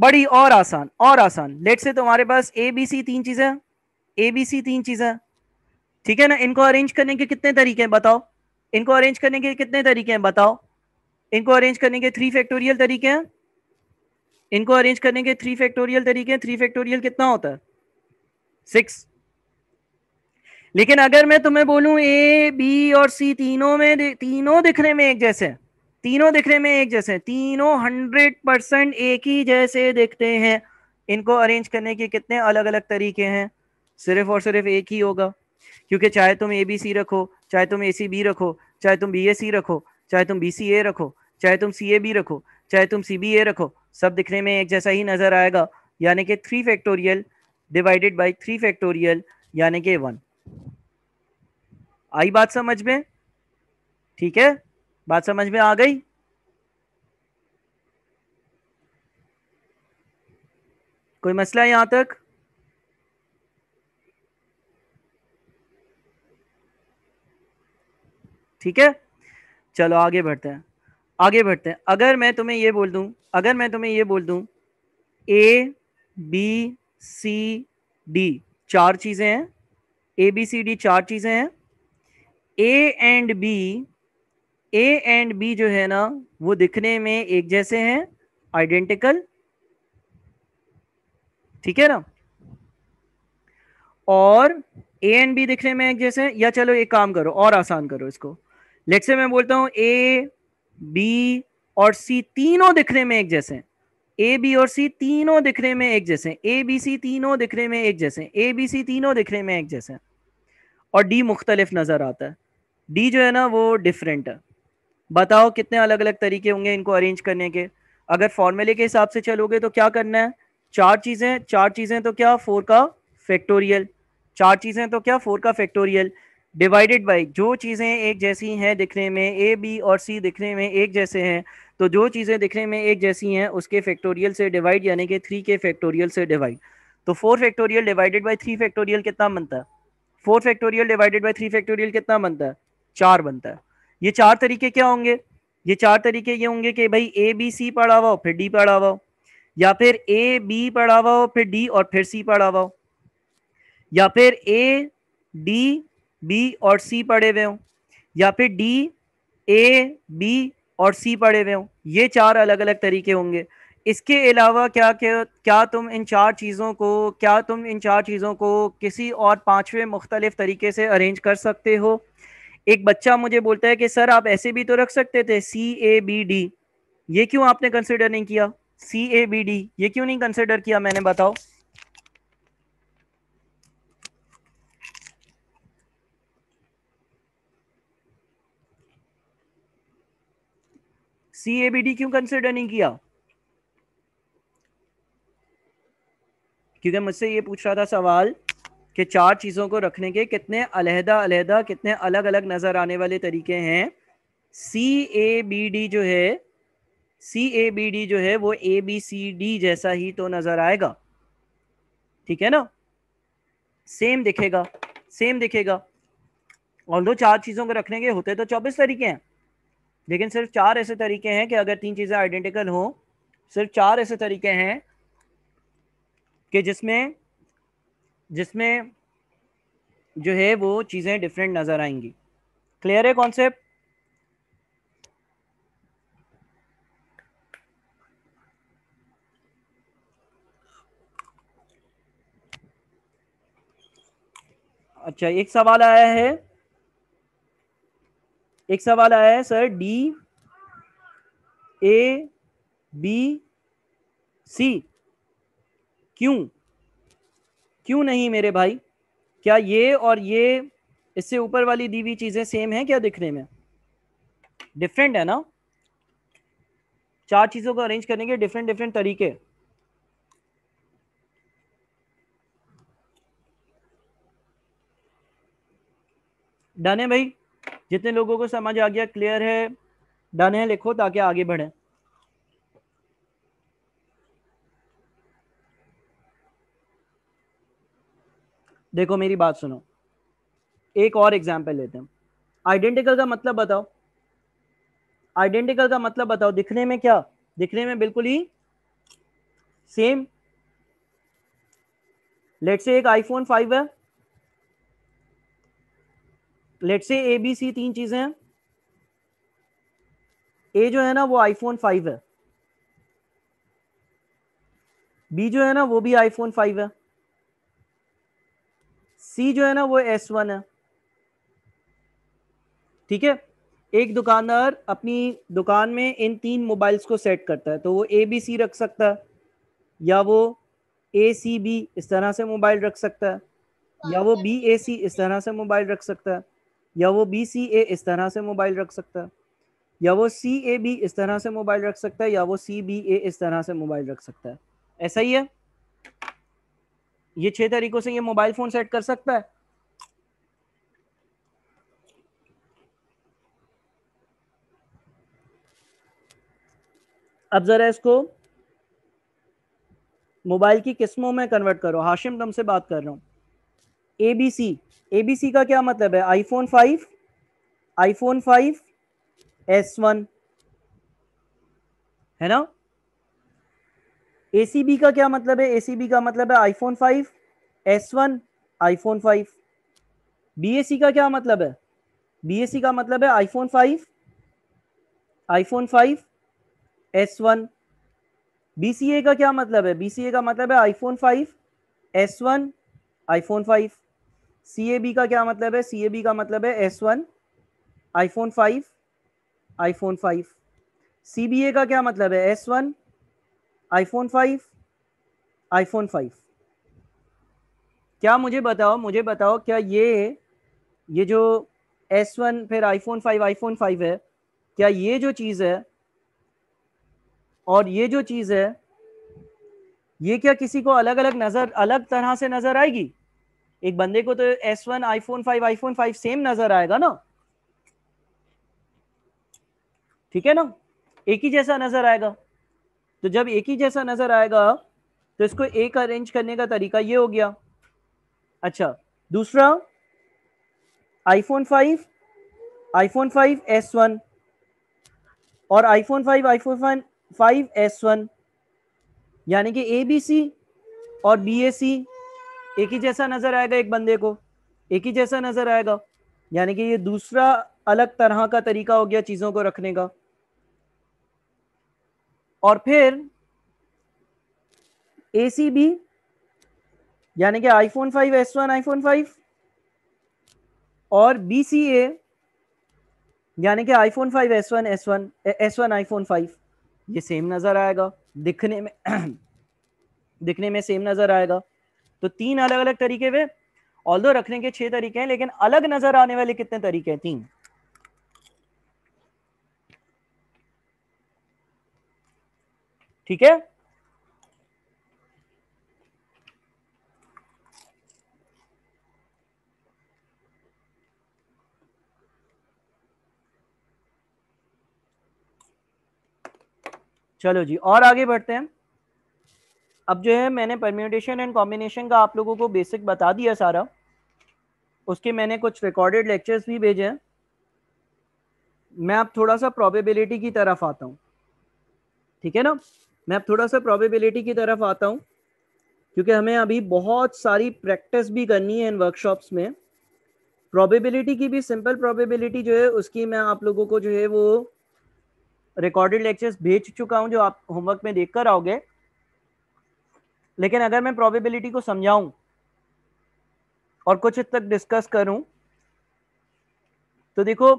बड़ी और आसान और आसान लेट से तुम्हारे पास ए बी सी तीन चीजें ए बी सी तीन चीजें ठीक है ना इनको अरेंज करने के कितने तरीके हैं बताओ इनको अरेंज करने के कितने तरीके हैं बताओ इनको अरेंज करने के थ्री फैक्टोरियल तरीके हैं इनको अरेंज करने के थ्री फैक्टोरियल तरीके हैं थ्री फैक्टोरियल कितना होता है सिक्स लेकिन अगर मैं तुम्हें बोलूं ए बी और सी तीनों में तीनों दिखने में एक जैसे हैं तीनों दिखने में एक जैसे तीनों हंड्रेड परसेंट एक ही जैसे दिखते हैं इनको अरेंज करने के कितने अलग अलग तरीके हैं सिर्फ और सिर्फ एक ही होगा क्योंकि चाहे तुम ए बी सी रखो चाहे तुम ए सी बी रखो चाहे तुम बी ए सी रखो चाहे तुम बी सी ए रखो चाहे तुम सी ए बी रखो चाहे तुम सी बी ए रखो सब दिखने में एक जैसा ही नजर आएगा यानी कि three factorial divided by three factorial यानी कि वन आई बात समझ में ठीक है बात समझ में आ गई कोई मसला है यहां तक ठीक है चलो आगे बढ़ते हैं आगे बढ़ते हैं अगर मैं तुम्हें यह बोल दूं अगर मैं तुम्हें यह बोल दूं ए बी सी डी चार चीजें हैं ए बी सी डी चार चीजें हैं A and B A and B जो है ना वो दिखने में एक जैसे हैं आइडेंटिकल ठीक है ना और ए एंड बी दिखने में एक जैसे हैं या चलो एक काम करो और आसान करो इसको लेट से मैं बोलता हूं ए बी और सी तीनों दिखने में एक जैसे हैं ए बी और सी तीनों दिखने में एक जैसे ए बी सी तीनों दिखने में एक जैसे ए बी सी तीनों दिखने में एक जैसे और डी मुख्तलिफ नज़र आता है डी जो है ना वो डिफरेंट है बताओ कितने अलग अलग तरीके होंगे इनको अरेंज करने के अगर फॉर्मूले के हिसाब से चलोगे तो क्या करना है चार चीज़ें चार चीज़ें तो क्या फोर का फैक्टोरियल चार चीज़ें तो क्या फोर का फैक्टोरियल डिवाइडेड बाई जो चीज़ें एक जैसी हैं दिखने में ए बी और सी दिखने में एक जैसे हैं तो जो चीज़ें दिखने में एक जैसी हैं उसके फैक्टोरियल से डिवाइड यानी कि थ्री के फैक्टोरियल से डिवाइड तो four factorial divided by three factorial कितना बनता है four factorial divided by three factorial कितना बनता है चार बनता है ये चार तरीके क्या होंगे ये चार तरीके ये होंगे कि भाई ए बी सी पढ़ा हुआ फिर डी पढ़ा हुआ या फिर ए बी पढ़ा हुआ फिर डी और फिर सी पढ़ा हुआ या फिर ए डी बी और सी पढ़े हुए हो या फिर डी ए बी और सी पढ़े हुए हो ये चार अलग अलग तरीके होंगे इसके अलावा क्या क्या क्या तुम इन चार चीज़ों को क्या तुम इन चार चीज़ों को किसी और पांचवें मुख्तलिफ तरीके से अरेंज कर सकते हो एक बच्चा मुझे बोलता है कि सर आप ऐसे भी तो रख सकते थे सी ए बी डी ये क्यों आपने कंसिडर नहीं किया सी ए बी डी ये क्यों नहीं कंसिडर किया मैंने बताओ सी ए बी डी क्यों कंसिडर नहीं किया क्योंकि मुझसे ये पूछ रहा था सवाल कि चार चीज़ों को रखने के कितने अलहदा अलहदा कितने अलग अलग नज़र आने वाले तरीके हैं सी ए बी डी जो है सी ए बी डी जो है वो ए बी सी डी जैसा ही तो नज़र आएगा ठीक है ना सेम दिखेगा सेम दिखेगा और दो चार चीज़ों को रखने के होते तो चौबीस तरीके हैं लेकिन सिर्फ चार ऐसे तरीके हैं कि अगर तीन चीज़ें आइडेंटिकल हों सिर्फ चार ऐसे तरीके हैं कि जिसमें जिसमें जो है वो चीज़ें डिफरेंट नज़र आएंगी क्लियर है कॉन्सेप्ट अच्छा एक सवाल आया है एक सवाल आया है sir D A B C क्यों क्यों नहीं मेरे भाई क्या ये और ये इससे ऊपर वाली दी हुई चीज़ें सेम है क्या दिखने में डिफरेंट है ना चार चीज़ों को अरेंज करने के डिफरेंट डिफरेंट तरीके डन है भाई जितने लोगों को समझ आ गया क्लियर है डन है लिखो ताकि आगे बढ़े देखो मेरी बात सुनो एक और एग्जाम्पल लेते हैं आइडेंटिकल का मतलब बताओ आइडेंटिकल का मतलब बताओ दिखने में क्या दिखने में बिल्कुल ही सेम लेट से एक आईफोन फाइव है लेट से ए बी सी तीन चीजें हैं ए जो है ना वो आईफोन फाइव है बी जो है ना वो भी आईफोन फाइव है सी जो है ना वो एस वन है ठीक है एक दुकानदार अपनी दुकान में इन तीन मोबाइल्स को सेट करता है तो वो ए बी सी रख सकता है या वो ए सी बी इस तरह से मोबाइल रख सकता है या वो बी ए सी इस तरह से मोबाइल रख सकता है या वो बी सी ए इस तरह से मोबाइल रख सकता है या वो सी ए बी इस तरह से मोबाइल रख सकता है या वो सी बी ए इस तरह से मोबाइल रख सकता है ऐसा ही है ये छह तरीकों से ये मोबाइल फोन सेट कर सकता है अब जरा इसको मोबाइल की किस्मों में कन्वर्ट करो हाशिम से बात कर रहा हूं ए बी सी ए बी सी का क्या मतलब है iPhone five iPhone five S one है ना ए का क्या मतलब है ए का मतलब है iPhone five S one iPhone five B का क्या मतलब है बी का मतलब है iPhone five iPhone five S one B का क्या मतलब है बी का मतलब है iPhone five S one iPhone five C का क्या मतलब है सी का मतलब है S one iPhone five iPhone five C का क्या मतलब है S one iPhone five iPhone five क्या मुझे बताओ मुझे बताओ क्या ये ये जो एस वन फिर आईफोन फाइव आईफोन फाइव है क्या ये जो चीज़ है और ये जो चीज़ है ये क्या किसी को अलग अलग नज़र अलग तरह से नज़र आएगी एक बंदे को तो S one iPhone five iPhone five same नज़र आएगा ना ठीक है ना एक ही जैसा नज़र आएगा तो जब एक ही जैसा नजर आएगा तो इसको एक अरेंज करने का तरीका ये हो गया अच्छा दूसरा आईफोन 5 आईफोन 5 वन और आईफोन 5 आईफोन 5 वन यानी कि ए बी सी और बी ए सी एक ही जैसा नजर आएगा एक बंदे को एक ही जैसा नजर आएगा यानी कि ये दूसरा अलग तरह का तरीका हो गया चीज़ों को रखने का और फिर ए सी बी यानी कि iPhone five S one iPhone five और बी सी ए यानी कि iPhone five S one S one S one iPhone five ये सेम नज़र आएगा दिखने में दिखने में सेम नज़र आएगा तो तीन अलग अलग तरीके वे ऑल रखने के छह तरीके हैं लेकिन अलग नज़र आने वाले कितने तरीके हैं तीन ठीक है चलो जी और आगे बढ़ते हैं अब जो है मैंने परम्यूटेशन एंड कॉम्बिनेशन का आप लोगों को बेसिक बता दिया सारा उसके मैंने कुछ रिकॉर्डेड लेक्चर्स भी भेजे हैं मैं अब थोड़ा सा प्रोबेबिलिटी की तरफ आता हूं ठीक है ना मैं अब थोड़ा सा प्रोबेबिलिटी की तरफ आता हूँ क्योंकि हमें अभी बहुत सारी प्रैक्टिस भी करनी है इन वर्कशॉप्स में प्रोबेबिलिटी की भी सिंपल प्रोबेबिलिटी जो है उसकी मैं आप लोगों को जो है वो रिकॉर्डेड लेक्चर्स भेज चुका हूँ जो आप होमवर्क में देख कर आओगे लेकिन अगर मैं प्रोबेबिलिटी को समझाऊं और कुछ हद तक डिस्कस करूं तो देखो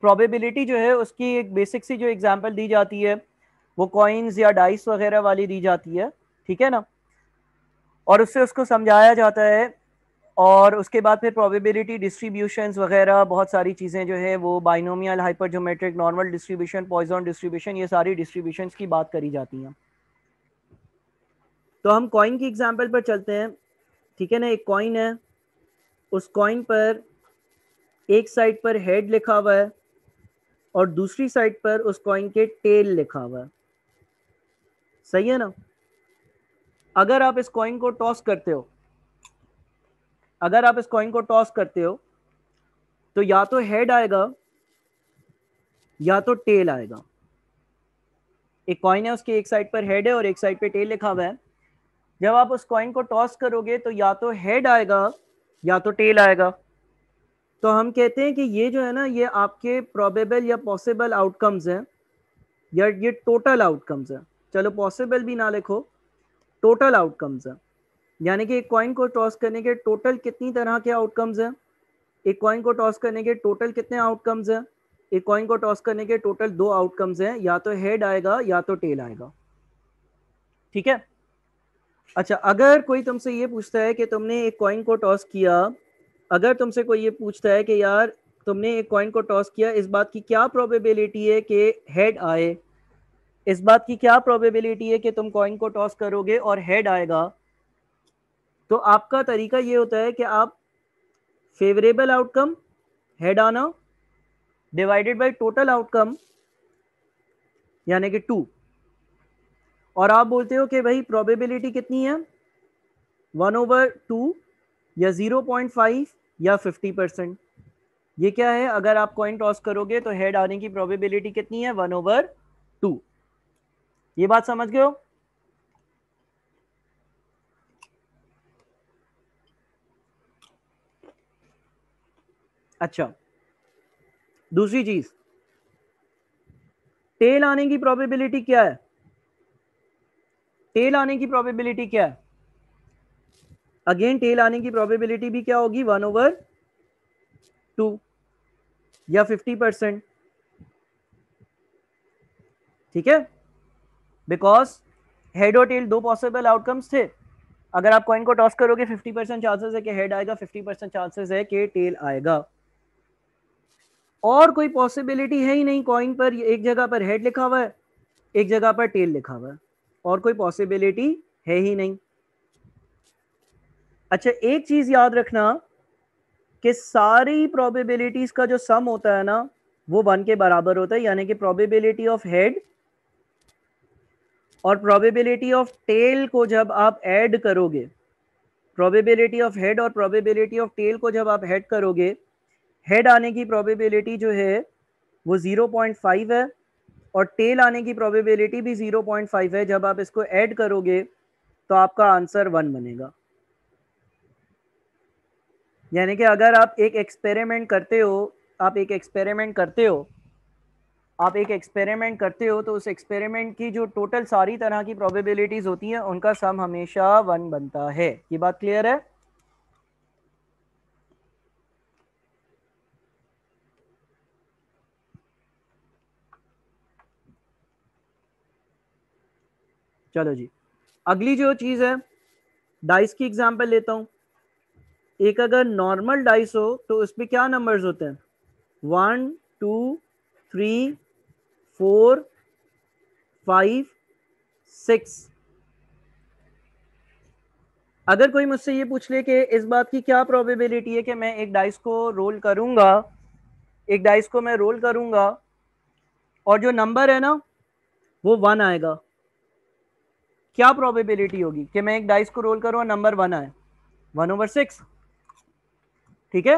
प्रोबेबिलिटी जो है उसकी एक बेसिक सी जो एग्जांपल दी जाती है वो कॉइन्स या डाइस वगैरह वाली दी जाती है ठीक है ना और उससे उसको समझाया जाता है और उसके बाद फिर प्रोबेबिलिटी डिस्ट्रीब्यूशन वगैरह बहुत सारी चीज़ें जो है वो binomial hypergeometric normal distribution Poisson distribution ये सारी डिस्ट्रीब्यूशन की बात करी जाती हैं तो हम कॉइन की एग्जाम्पल पर चलते हैं ठीक है ना एक कॉइन है उस कॉइन पर एक साइड पर हेड लिखा हुआ है और दूसरी साइड पर उस कॉइन के टेल लिखा हुआ है सही है ना अगर आप इस कॉइन को टॉस करते हो अगर आप इस कॉइन को टॉस करते हो तो या तो हेड आएगा या तो टेल आएगा एक कॉइन है उसके एक साइड पर हेड है और एक साइड पे टेल लिखा हुआ है जब आप उस कॉइन को टॉस करोगे तो या तो हेड आएगा या तो टेल आएगा तो हम कहते हैं कि ये जो है ना ये आपके प्रोबेबल या पॉसिबल आउटकम्स हैं या ये टोटल आउटकम्स हैं चलो पॉसिबल भी ना लिखो टोटल आउटकम्स है यानी कि एक कॉइन को टॉस करने के टोटल कितनी तरह के आउटकम्स हैं एक कॉइन को टॉस करने के टोटल कितने आउटकम्स हैं एक कॉइन को टॉस करने के टोटल दो आउटकम्स हैं या तो हेड आएगा या तो टेल आएगा ठीक है अच्छा अगर कोई तुमसे ये पूछता है कि तुमने एक कॉइन को टॉस किया अगर तुमसे कोई ये पूछता है कि यार तुमने एक कॉइन को टॉस किया इस बात की क्या प्रोबेबिलिटी है कि हेड आए इस बात की क्या प्रोबेबिलिटी है कि तुम कॉइन को टॉस करोगे और हेड आएगा तो आपका तरीका ये होता है कि आप फेवरेबल आउटकम हेड आना डिवाइडेड बाय टोटल आउटकम यानी कि टू और आप बोलते हो कि भाई प्रोबेबिलिटी कितनी है वन ओवर टू या ज़ीरो पॉइंट फाइव या फिफ्टी परसेंट ये क्या है अगर आप कॉइन टॉस करोगे तो हेड आने की प्रोबेबिलिटी कितनी है वन ओवर टू ये बात समझ गए हो अच्छा दूसरी चीज टेल आने की प्रोबेबिलिटी क्या है टेल आने की प्रोबेबिलिटी क्या है अगेन टेल आने की प्रोबेबिलिटी भी क्या होगी वन ओवर टू या फिफ्टी परसेंट ठीक है बिकॉज हेड और टेल दो पॉसिबल आउटकम्स थे अगर आप कॉइन को टॉस करोगे 50 परसेंट चांसेस है कि हेड आएगा 50 परसेंट चांसेस है कि टेल आएगा और कोई पॉसिबिलिटी है ही नहीं कॉइन पर एक जगह पर हेड लिखा हुआ है एक जगह पर टेल लिखा हुआ है और कोई पॉसिबिलिटी है ही नहीं अच्छा एक चीज याद रखना कि सारी प्रोबेबिलिटीज का जो सम होता है ना वो वन के बराबर होता है यानी कि प्रोबेबिलिटी ऑफ हेड और प्रोबेबिलिटी ऑफ टेल को जब आप ऐड करोगे प्रोबेबिलिटी ऑफ हेड और प्रोबेबिलिटी ऑफ टेल को जब आप हेड करोगे हेड आने की प्रोबेबिलिटी जो है वो 0.5 है और टेल आने की प्रोबेबिलिटी भी 0.5 है जब आप इसको ऐड करोगे तो आपका आंसर वन बनेगा यानी कि अगर आप एक एक्सपेरिमेंट करते हो आप एक एक्सपेरिमेंट करते हो आप एक एक्सपेरिमेंट करते हो तो उस एक्सपेरिमेंट की जो टोटल सारी तरह की प्रोबेबिलिटीज होती हैं उनका सम हमेशा वन बनता है ये बात क्लियर है चलो जी अगली जो चीज है डाइस की एग्जांपल लेता हूं एक अगर नॉर्मल डाइस हो तो उसमें क्या नंबर्स होते हैं one two three four five six अगर कोई मुझसे ये पूछ ले कि इस बात की क्या प्रोबेबिलिटी है कि मैं एक डाइस को रोल करूंगा एक डाइस को मैं रोल करूंगा और जो नंबर है ना वो वन आएगा क्या प्रोबेबिलिटी होगी कि मैं एक डाइस को रोल करूं और नंबर वन आए वन ओवर सिक्स ठीक है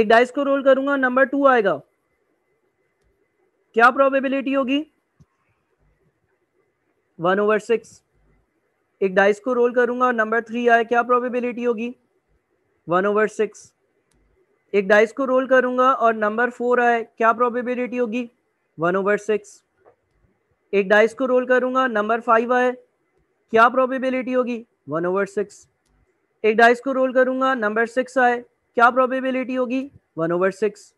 एक डाइस को रोल करूंगा नंबर टू आएगा क्या प्रोबेबिलिटी होगी वन ओवर सिक्स एक डाइस को रोल करूंगा और नंबर थ्री आए क्या प्रोबेबिलिटी होगी वन ओवर सिक्स एक डाइस को रोल करूंगा और नंबर फोर आए क्या प्रोबेबिलिटी होगी वन ओवर सिक्स एक डाइस को रोल करूंगा नंबर फाइव आए क्या प्रोबेबिलिटी होगी वन ओवर सिक्स एक डाइस को रोल करूंगा नंबर सिक्स आए क्या प्रोबेबिलिटी होगी वन ओवर सिक्स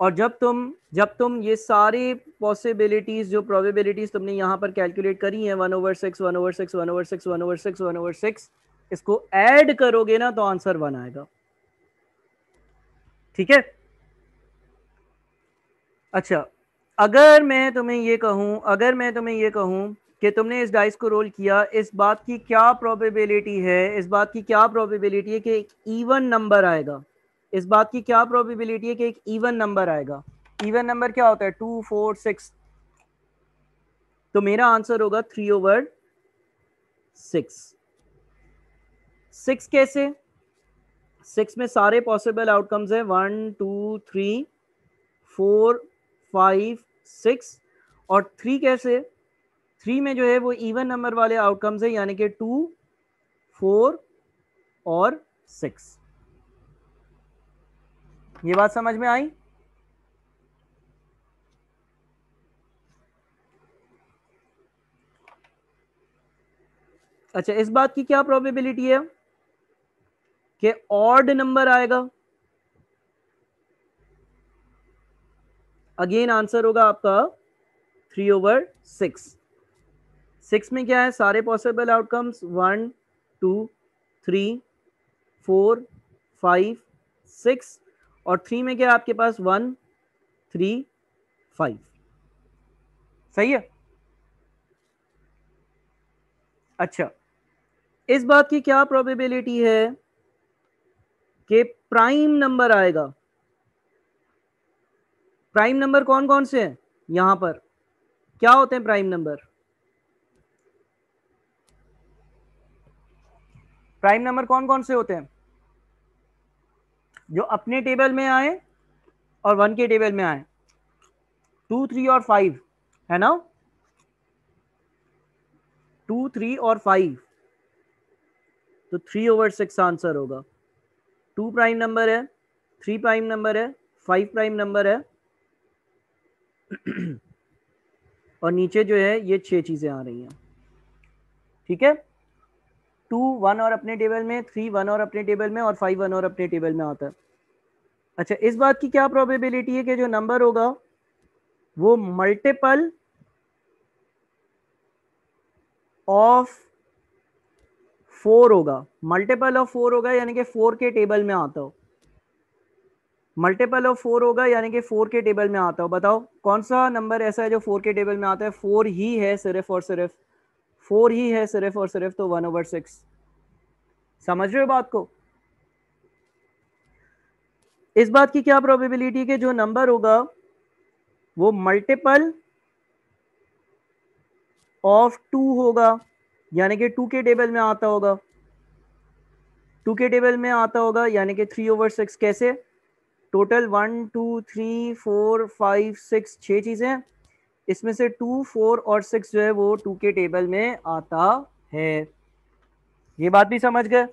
और जब तुम जब तुम ये सारी पॉसिबिलिटीज़ जो प्रोबेबिलिटीज़ तुमने यहाँ पर कैलकुलेट करी हैं one over six one over six one over six one over six one over six इसको ऐड करोगे ना तो आंसर वन आएगा ठीक है अच्छा अगर मैं तुम्हें ये कहूँ अगर मैं तुम्हें ये कहूँ कि तुमने इस डाइस को रोल किया इस बात की क्या प्रोबेबिलिटी है इस बात की क्या प्रोबेबिलिटी है कि एक ईवन नंबर आएगा इस बात की क्या प्रोबेबिलिटी है कि एक इवन नंबर आएगा इवन नंबर क्या होता है टू फोर सिक्स तो मेरा आंसर होगा थ्री ओवर सिक्स सिक्स कैसे सिक्स में सारे पॉसिबल आउटकम्स हैं one two three four five six और थ्री कैसे थ्री में जो है वो इवन नंबर वाले आउटकम्स हैं यानी कि टू फोर और सिक्स ये बात समझ में आई अच्छा इस बात की क्या प्रोबेबिलिटी है कि ऑर्ड नंबर आएगा अगेन आंसर होगा आपका थ्री ओवर सिक्स सिक्स में क्या है सारे possible outcomes one two three four five six और थ्री में क्या आपके पास वन थ्री फाइव सही है अच्छा इस बात की क्या प्रोबेबिलिटी है कि प्राइम नंबर आएगा प्राइम नंबर कौन कौन से हैं यहां पर क्या होते हैं प्राइम नंबर प्राइम नंबर कौन कौन से होते हैं जो अपने टेबल में आए और वन के टेबल में आए टू थ्री और फाइव है ना टू थ्री और फाइव तो थ्री ओवर सिक्स आंसर होगा टू प्राइम नंबर है थ्री प्राइम नंबर है फाइव प्राइम नंबर है और नीचे जो है ये छह चीजें आ रही हैं ठीक है टू वन और अपने टेबल में थ्री वन और अपने टेबल में और फाइव वन और अपने टेबल में आता है अच्छा इस बात की क्या प्रोबेबिलिटी है कि जो नंबर होगा वो मल्टीपल ऑफ फोर होगा मल्टीपल ऑफ फोर होगा यानी कि फोर के टेबल में आता हो मल्टीपल ऑफ फोर होगा यानी कि फोर के टेबल में आता हो बताओ कौन सा नंबर ऐसा है जो फोर के टेबल में आता है फोर ही है सिर्फ और सिर्फ फोर ही है सिर्फ और सिर्फ तो वन ओवर सिक्स समझ रहे हो बात को इस बात की क्या प्रोबेबिलिटी के जो नंबर होगा वो मल्टीपल ऑफ टू होगा यानी कि टू के टेबल में आता होगा टू के टेबल में आता होगा यानी कि थ्री ओवर सिक्स कैसे total one two three four five six छह चीज़ें इसमें से टू फोर और सिक्स जो है वो टू के टेबल में आता है ये बात भी समझ गए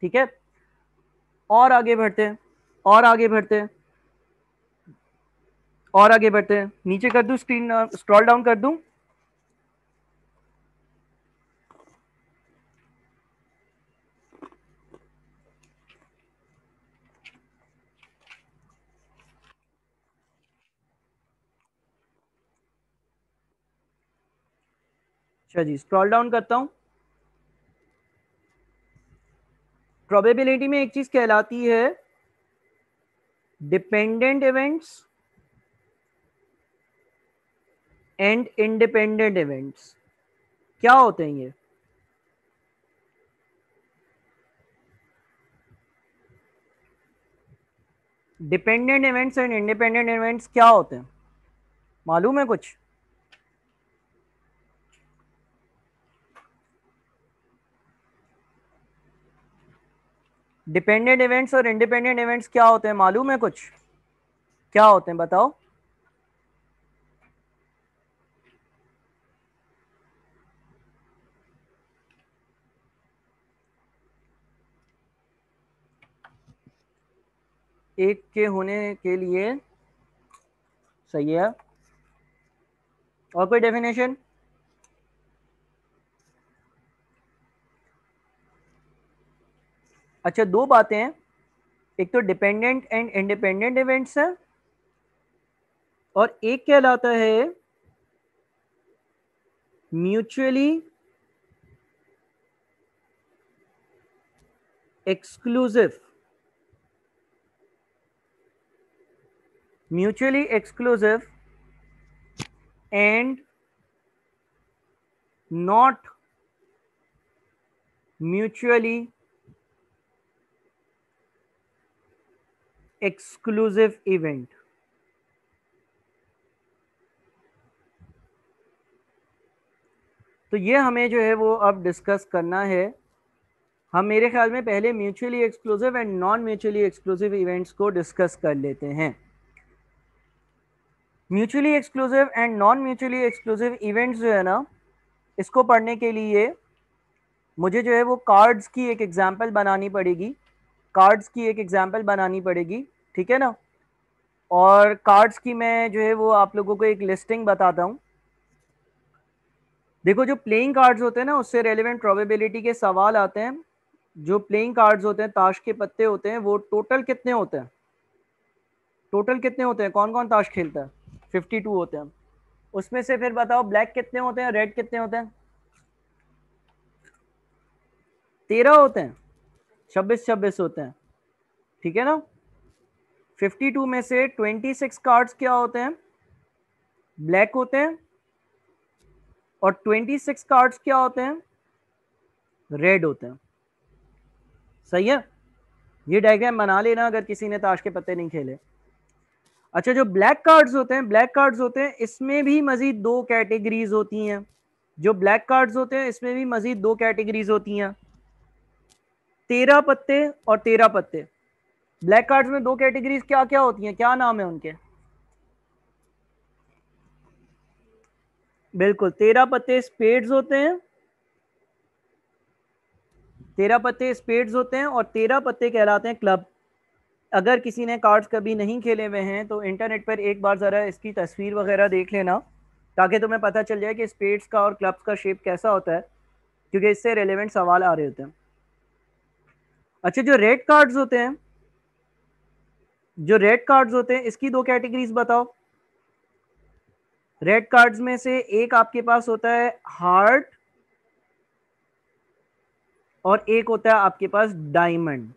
ठीक है और आगे बढ़ते हैं और आगे बढ़ते हैं और आगे बढ़ते हैं नीचे कर दूं स्क्रीन स्क्रॉल डाउन कर दूं अच्छा जी स्क्रॉल डाउन करता हूँ प्रोबेबिलिटी में एक चीज कहलाती है dependent events and independent events क्या होते हैं ये dependent events and independent events क्या होते हैं मालूम है कुछ डिपेंडेंट इवेंट्स और इंडिपेंडेंट इवेंट्स क्या होते हैं मालूम है कुछ क्या होते हैं बताओ एक के होने के लिए सही है और कोई डेफिनेशन अच्छा दो बातें हैं एक तो डिपेंडेंट एंड इंडिपेंडेंट इवेंट्स है और एक कहलाता है mutually exclusive mutually exclusive and not mutually exclusive event. तो ये हमें जो है वो अब डिस्कस करना है हम मेरे ख्याल में पहले mutually exclusive and non mutually exclusive events को डिस्कस कर लेते हैं mutually exclusive and non mutually exclusive events जो है ना इसको पढ़ने के लिए मुझे जो है वो कार्ड्स की एक एग्जांपल बनानी पड़ेगी कार्ड्स की एक एग्जाम्पल बनानी पड़ेगी ठीक है ना और कार्ड्स की मैं जो है वो आप लोगों को एक लिस्टिंग बताता हूँ देखो जो प्लेइंग कार्ड्स होते हैं ना उससे रेलिवेंट प्रोबेबिलिटी के सवाल आते हैं जो प्लेइंग कार्ड्स होते हैं ताश के पत्ते होते हैं वो टोटल कितने होते हैं टोटल कितने होते हैं कौन कौन ताश खेलता है फिफ्टी टू होते हैं उसमें से फिर बताओ ब्लैक कितने होते हैं रेड कितने होते हैं तेरह होते हैं छब्बीस छब्बीस होते हैं ठीक है ना 52 में से 26 कार्ड्स क्या होते हैं ब्लैक होते हैं और 26 कार्ड्स क्या होते हैं रेड होते हैं सही है ये डायग्राम बना लेना अगर किसी ने ताश के पत्ते नहीं खेले अच्छा जो ब्लैक कार्ड्स होते हैं ब्लैक कार्ड्स होते हैं इसमें भी मजीद दो कैटेगरीज होती हैं जो ब्लैक कार्ड्स होते हैं इसमें भी मजीद दो कैटेगरीज होती हैं तेरह पत्ते और तेरह पत्ते ब्लैक कार्ड्स में दो कैटेगरीज क्या क्या होती हैं क्या नाम है उनके बिल्कुल तेरह पत्ते स्पेड्स होते हैं तेरह पत्ते स्पेड्स होते हैं और तेरह पत्ते कहलाते हैं क्लब अगर किसी ने कार्ड्स कभी नहीं खेले हुए हैं तो इंटरनेट पर एक बार ज़रा इसकी तस्वीर वगैरह देख लेना ताकि तुम्हें पता चल जाए कि स्पेड्स का और क्लब्स का शेप कैसा होता है क्योंकि इससे रेलिवेंट सवाल आ रहे होते हैं अच्छा जो रेड कार्ड्स होते हैं जो रेड कार्ड्स होते हैं इसकी दो कैटेगरीज बताओ रेड कार्ड्स में से एक आपके पास होता है हार्ट और एक होता है आपके पास डायमंड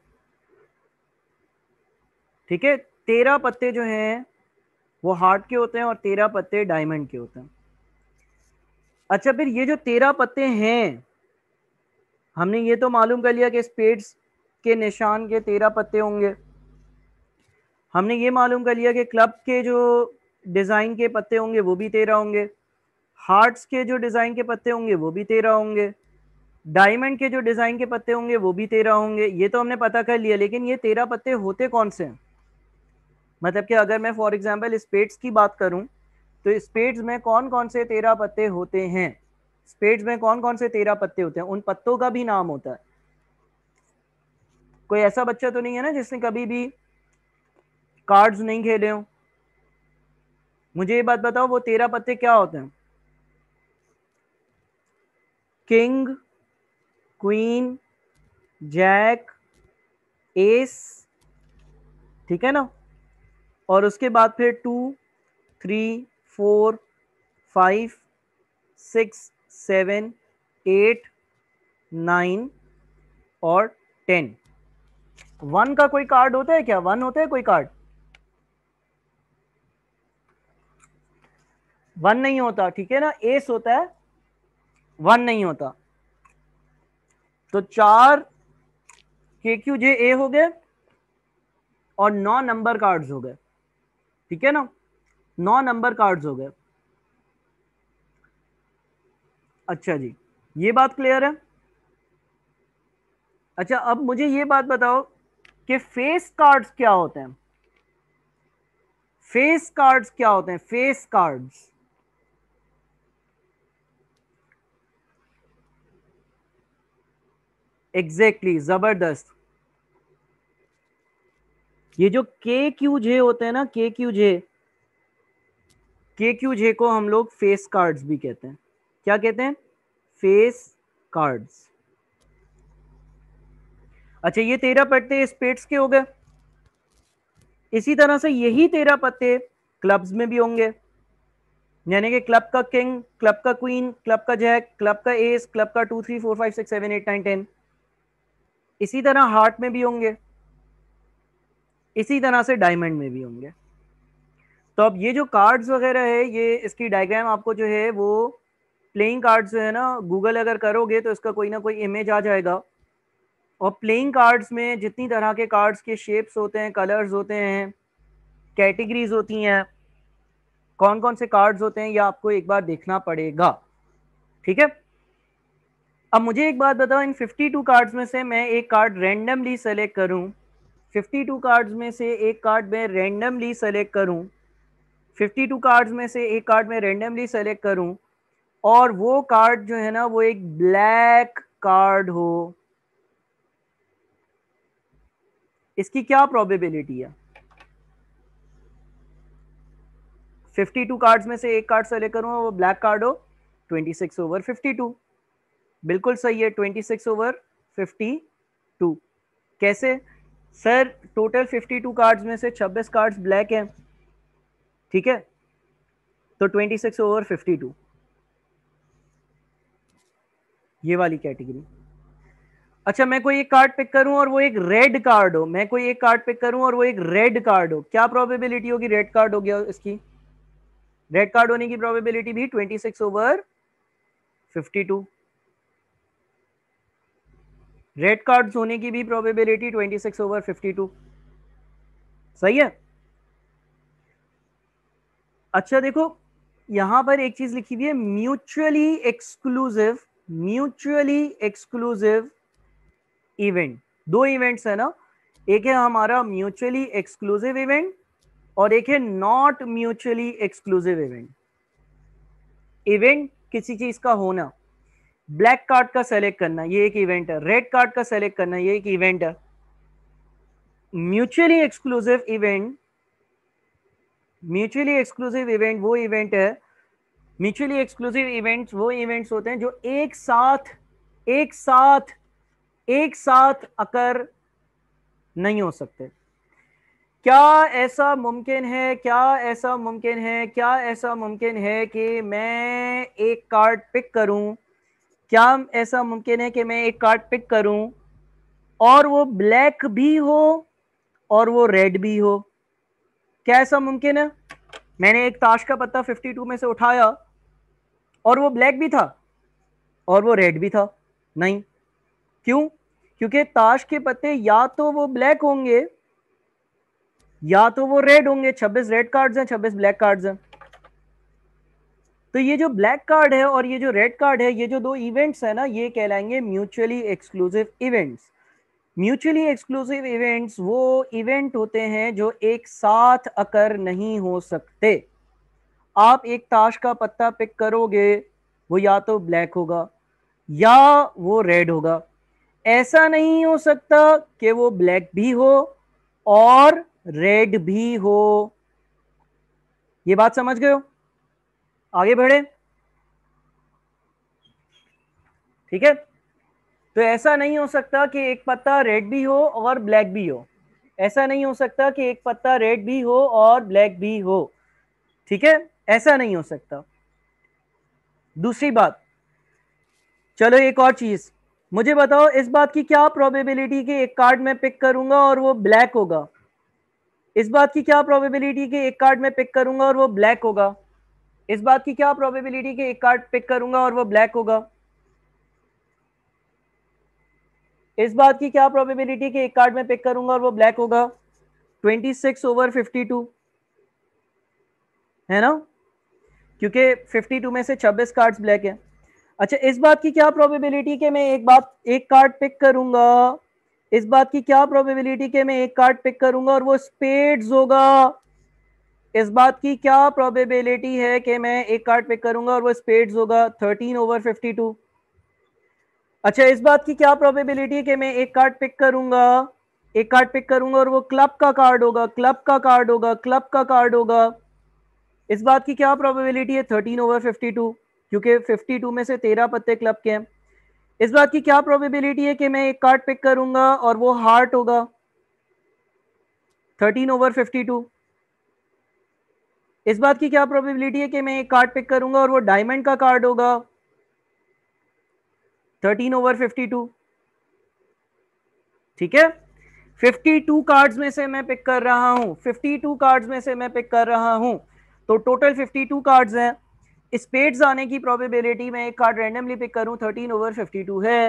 ठीक है तेरह पत्ते जो हैं वो हार्ट के होते हैं और तेरह पत्ते डायमंड के होते हैं अच्छा फिर ये जो तेरह पत्ते हैं हमने ये तो मालूम कर लिया कि स्पेड्स के निशान के तेरह पत्ते होंगे हमने ये मालूम कर लिया कि क्लब के जो डिज़ाइन के पत्ते होंगे वो भी तेरह होंगे हार्ट्स के जो डिज़ाइन के पत्ते होंगे वो भी तेरह होंगे डायमंड के जो डिज़ाइन के पत्ते होंगे वो भी तेरह होंगे ये तो हमने पता कर लिया लेकिन ये तेरह पत्ते होते कौन से हैं मतलब कि अगर मैं फॉर एग्जांपल स्पेट्स की बात करूं तो स्पेट्स में कौन कौन से तेरह पत्ते होते हैं स्पेट्स में कौन कौन से तेरह पत्ते होते हैं उन पत्तों का भी नाम होता है कोई ऐसा बच्चा तो नहीं है ना जिसने कभी भी कार्ड्स नहीं खेले हो मुझे ये बात बताओ वो तेरह पत्ते क्या होते हैं किंग क्वीन जैक एस ठीक है ना और उसके बाद फिर two three four five six seven eight nine और टेन वन का कोई कार्ड होता है क्या वन होता है कोई कार्ड वन नहीं होता ठीक है ना एस होता है वन नहीं होता तो चार के क्यू जे ए हो गए और नौ नंबर कार्ड्स हो गए ठीक है ना नौ नंबर कार्ड्स हो गए अच्छा जी ये बात क्लियर है अच्छा अब मुझे ये बात बताओ कि फेस कार्ड्स क्या होते हैं फेस कार्ड्स क्या होते हैं फेस कार्ड्स एग्जैक्टली जबरदस्त ये जो के क्यू जे होते हैं ना के क्यू जे के क्यू जे को हम लोग फेस कार्ड्स भी कहते हैं क्या कहते हैं फेस कार्ड्स अच्छा ये तेरह पत्ते स्पेट्स के हो गए इसी तरह से यही तेरह पत्ते क्लब्स में भी होंगे यानी कि क्लब का किंग क्लब का क्वीन क्लब का जैक क्लब का एस क्लब का two three four five six seven eight nine ten इसी तरह हार्ट में भी होंगे इसी तरह से डायमंड में भी होंगे तो अब ये जो कार्ड्स वगैरह है ये इसकी डायग्राम आपको जो है वो प्लेइंग कार्ड्स जो है ना गूगल अगर करोगे तो इसका कोई ना कोई इमेज आ जाएगा और प्लेइंग कार्ड्स में जितनी तरह के कार्ड्स के शेप्स होते हैं कलर्स होते हैं कैटेगरीज होती हैं कौन कौन से कार्ड्स होते हैं ये आपको एक बार देखना पड़ेगा ठीक है अब मुझे एक बात बताओ इन 52 कार्ड्स में से मैं एक कार्ड रेंडमली सेलेक्ट करूं 52 कार्ड्स में से एक कार्ड मैं रेंडमली सेलेक्ट करूं 52 कार्ड्स में से एक कार्ड मैं रेंडमली सेलेक्ट करूं और वो कार्ड जो है ना वो एक ब्लैक कार्ड हो इसकी क्या प्रोबेबिलिटी है 52 कार्ड्स में से एक कार्ड सेलेक्ट करूं वो ब्लैक कार्ड हो 26 ओवर 52 बिल्कुल सही है twenty six over fifty two कैसे sir total fifty two cards में से छब्बीस कार्ड्स ब्लैक हैं ठीक है तो twenty six over fifty two ये वाली कैटेगरी अच्छा मैं कोई एक कार्ड पिक करूं और वो एक रेड कार्ड हो मैं कोई एक कार्ड पिक करूं और वो एक रेड कार्ड हो क्या प्रोबेबिलिटी होगी रेड कार्ड हो गया इसकी रेड कार्ड होने की प्रोबेबिलिटी भी 26 ओवर 52 रेड कार्ड होने की भी प्रोबेबिलिटी 26 ओवर 52 सही है अच्छा देखो यहां पर एक चीज लिखी हुई है mutually exclusive mutually exclusive event दो इवेंट्स है ना एक है हमारा म्यूचुअली एक्सक्लूसिव इवेंट और एक है not mutually exclusive event event किसी चीज का होना ब्लैक कार्ड का सेलेक्ट करना ये एक इवेंट है रेड कार्ड का सेलेक्ट करना ये एक इवेंट है mutually exclusive event mutually exclusive event वो इवेंट है म्यूचुअली एक्सक्लूसिव इवेंट्स वो इवेंट्स होते हैं जो एक साथ एक साथ एक साथ अकर नहीं हो सकते क्या ऐसा मुमकिन है क्या ऐसा मुमकिन है क्या ऐसा मुमकिन है कि मैं एक कार्ड पिक करूं क्या ऐसा मुमकिन है कि मैं एक कार्ड पिक करूं और वो ब्लैक भी हो और वो रेड भी हो क्या ऐसा मुमकिन है मैंने एक ताश का पत्ता 52 में से उठाया और वो ब्लैक भी था और वो रेड भी था नहीं क्यों क्योंकि ताश के पत्ते या तो वो ब्लैक होंगे या तो वो रेड होंगे 26 रेड कार्ड्स हैं 26 ब्लैक कार्ड्स हैं तो ये जो ब्लैक कार्ड है और ये जो रेड कार्ड है ये जो दो इवेंट्स है ना ये कहलाएंगे mutually exclusive events mutually exclusive events वो इवेंट होते हैं जो एक साथ अकर नहीं हो सकते आप एक ताश का पत्ता पिक करोगे वो या तो ब्लैक होगा या वो रेड होगा ऐसा नहीं हो सकता कि वो ब्लैक भी हो और रेड भी हो ये बात समझ गए हो आगे बढ़े ठीक है तो ऐसा नहीं हो सकता कि एक पत्ता रेड भी हो और ब्लैक भी हो ऐसा नहीं हो सकता कि एक पत्ता रेड भी हो और ब्लैक भी हो ठीक है ऐसा नहीं हो सकता दूसरी बात चलो एक और चीज मुझे बताओ इस बात की क्या प्रोबेबिलिटी कि एक कार्ड में पिक करूंगा और वो ब्लैक होगा इस बात की क्या प्रोबेबिलिटी कि एक कार्ड में पिक करूंगा और वो ब्लैक होगा इस बात की क्या प्रोबेबिलिटी कि एक कार्ड पिक करूंगा और वो ब्लैक होगा इस बात की क्या प्रोबेबिलिटी कि एक कार्ड में पिक करूंगा और वो ब्लैक होगा 26 ओवर 52 है ना क्योंकि 52 में से 26 कार्ड्स ब्लैक हैं अच्छा इस बात की क्या प्रोबेबिलिटी कि मैं एक बात एक कार्ड पिक करूंगा इस बात की क्या प्रोबेबिलिटी कि मैं एक कार्ड पिक करूंगा और वो स्पेड्स होगा इस बात की क्या प्रोबेबिलिटी है कि मैं एक कार्ड पिक करूंगा और वो स्पेड्स होगा थर्टीन ओवर फिफ्टी टू अच्छा इस बात की क्या प्रोबेबिलिटी है कि मैं एक कार्ड पिक करूंगा एक कार्ड पिक करूंगा और वो क्लब का कार्ड होगा क्लब का कार्ड होगा क्लब का कार्ड होगा इस बात की क्या प्रोबेबिलिटी है थर्टीन ओवर फिफ्टी टू क्योंकि फिफ्टी टू में से तेरह पत्ते क्लब के हैं इस बात की क्या प्रोबेबिलिटी है कि मैं एक कार्ड पिक करूंगा और वो हार्ट होगा थर्टीन ओवर फिफ्टी टू इस बात की क्या प्रोबेबिलिटी है कि मैं एक कार्ड पिक करूंगा और वो डायमंड का कार्ड होगा थर्टीन ओवर फिफ्टी टू ठीक है फिफ्टी टू कार्ड्स में से मैं पिक कर रहा हूं फिफ्टी टू कार्ड्स में से मैं पिक कर रहा हूं तो टोटल फिफ्टी टू कार्ड्स हैं स्पेड्स आने की प्रोबेबिलिटी में एक कार्ड रैंडमली पिक करूं थर्टीन ओवर फिफ्टी टू है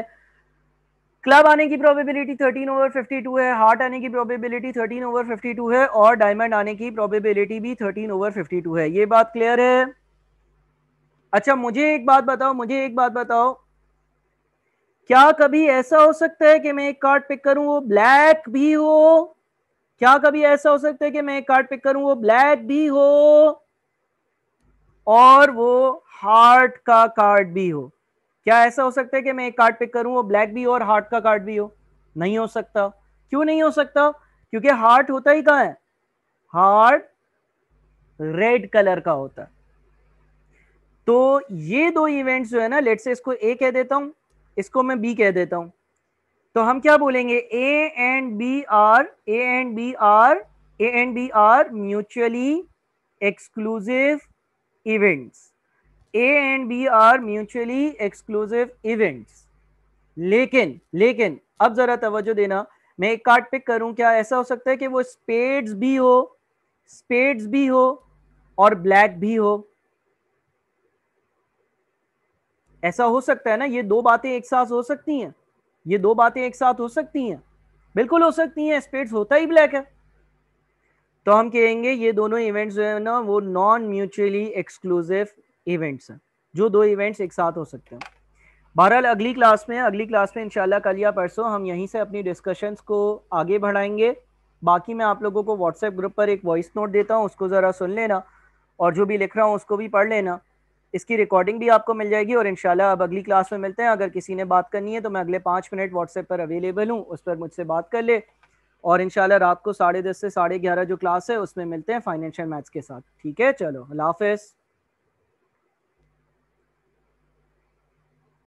क्लब आने की प्रोबेबिलिटी 13 ओवर 52 है हार्ट आने की प्रोबेबिलिटी 13 ओवर 52 है और डायमंड आने की प्रोबेबिलिटी भी 13 ओवर 52 है ये बात क्लियर है अच्छा मुझे एक बात बताओ मुझे एक बात बताओ क्या कभी ऐसा हो सकता है कि मैं एक कार्ड पिक करूं वो ब्लैक भी हो क्या कभी ऐसा हो सकता है कि मैं एक कार्ड पिक करूं वो ब्लैक भी हो और वो हार्ट का कार्ड भी हो क्या ऐसा हो सकता है कि मैं एक कार्ड पिक करूं वो ब्लैक भी हो और हार्ट का कार्ड भी हो नहीं हो सकता क्यों नहीं हो सकता क्योंकि हार्ट होता ही कहा है हार्ट रेड कलर का होता है तो ये दो इवेंट्स जो है ना लेट से इसको ए कह देता हूं इसको मैं बी कह देता हूं तो हम क्या बोलेंगे A and B are A and B are A and B are mutually exclusive events A and B are mutually exclusive events लेकिन लेकिन अब जरा तवज्जो देना मैं एक कार्ड पिक करूं क्या ऐसा हो सकता है कि वो स्पेड्स भी हो स्पेड्स भी हो और ब्लैक भी हो ऐसा हो सकता है ना ये दो बातें एक साथ हो सकती हैं ये दो बातें एक साथ हो सकती हैं बिल्कुल हो सकती हैं स्पेड्स होता ही ब्लैक है तो हम कहेंगे ये दोनों इवेंट्स जो है ना वो नॉन म्यूचुअली एक्सक्लूसिव इवेंट्स हैं जो दो इवेंट्स एक साथ हो सकते हैं बहरहाल अगली क्लास में अगली क्लास में इंशाल्लाह कल या परसों हम यहीं से अपनी डिस्कशंस को आगे बढ़ाएंगे बाकी मैं आप लोगों को व्हाट्सएप ग्रुप पर एक वॉइस नोट देता हूँ उसको ज़रा सुन लेना और जो भी लिख रहा हूँ उसको भी पढ़ लेना इसकी रिकॉर्डिंग भी आपको मिल जाएगी और इंशाल्लाह अब अगली क्लास में मिलते हैं अगर किसी ने बात करनी है तो मैं अगले पाँच मिनट व्हाट्सएप पर अवेलेबल हूँ उस पर मुझसे बात कर ले और इंशाल्लाह रात को साढ़े दस से साढ़े ग्यारह जो क्लास है उसमें मिलते हैं फाइनेंशियल मैथ्स के साथ ठीक है चलो हाफिज़